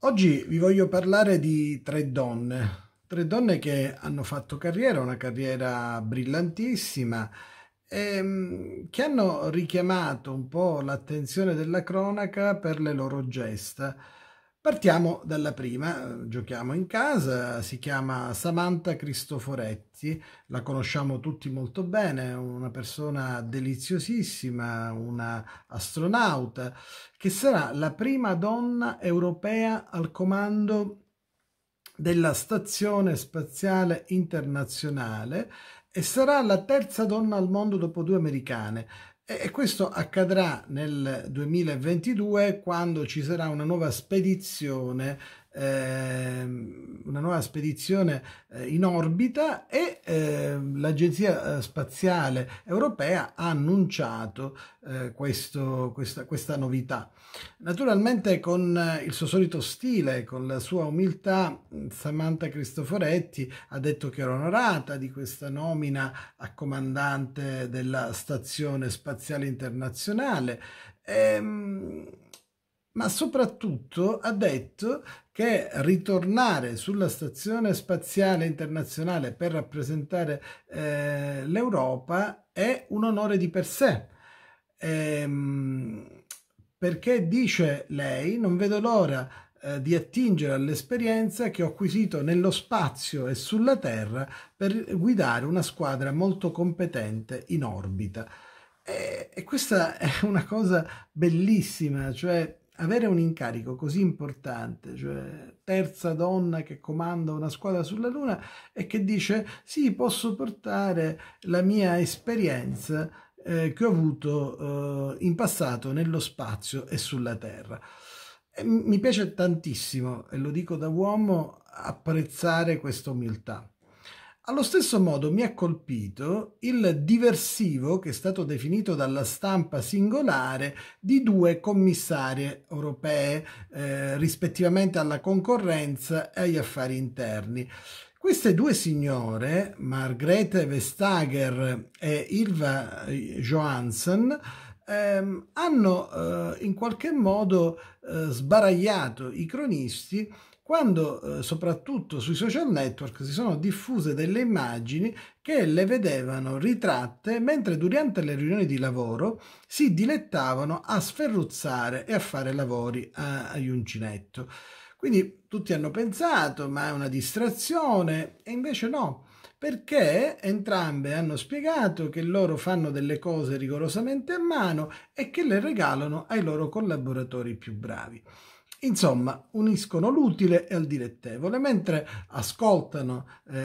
Oggi vi voglio parlare di tre donne, tre donne che hanno fatto carriera, una carriera brillantissima, e, ehm, che hanno richiamato un po' l'attenzione della cronaca per le loro gesta. Partiamo dalla prima, eh, giochiamo in casa, si chiama Samantha Cristoforetti, la conosciamo tutti molto bene, una persona deliziosissima, una astronauta, che sarà la prima donna europea al comando della Stazione Spaziale Internazionale e sarà la terza donna al mondo dopo due americane. E questo accadrà nel 2022 quando ci sarà una nuova spedizione Ehm, una nuova spedizione eh, in orbita e ehm, l'Agenzia eh, Spaziale Europea ha annunciato eh, questo, questa, questa novità. Naturalmente con il suo solito stile, con la sua umiltà, mm, Samantha Cristoforetti ha detto che era onorata di questa nomina a comandante della Stazione Spaziale Internazionale. E, ehm, ma soprattutto ha detto che ritornare sulla stazione spaziale internazionale per rappresentare eh, l'Europa è un onore di per sé. Ehm, perché dice lei, non vedo l'ora eh, di attingere all'esperienza che ho acquisito nello spazio e sulla Terra per guidare una squadra molto competente in orbita. E, e questa è una cosa bellissima, cioè avere un incarico così importante, cioè terza donna che comanda una squadra sulla Luna e che dice sì, posso portare la mia esperienza eh, che ho avuto eh, in passato nello spazio e sulla Terra. E mi piace tantissimo, e lo dico da uomo, apprezzare questa umiltà. Allo stesso modo mi ha colpito il diversivo che è stato definito dalla stampa singolare di due commissarie europee eh, rispettivamente alla concorrenza e agli affari interni. Queste due signore, Margrethe Vestager e Ilva Johansson, ehm, hanno eh, in qualche modo eh, sbaragliato i cronisti quando eh, soprattutto sui social network si sono diffuse delle immagini che le vedevano ritratte mentre durante le riunioni di lavoro si dilettavano a sferruzzare e a fare lavori a, a uncinetto. Quindi tutti hanno pensato, ma è una distrazione, e invece no, perché entrambe hanno spiegato che loro fanno delle cose rigorosamente a mano e che le regalano ai loro collaboratori più bravi. Insomma, uniscono l'utile e al dilettevole, mentre ascoltano eh,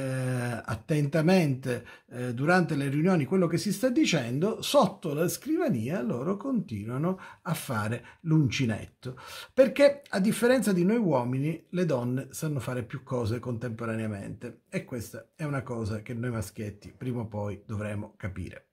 attentamente eh, durante le riunioni quello che si sta dicendo, sotto la scrivania loro continuano a fare l'uncinetto. Perché a differenza di noi uomini, le donne sanno fare più cose contemporaneamente e questa è una cosa che noi maschietti prima o poi dovremo capire.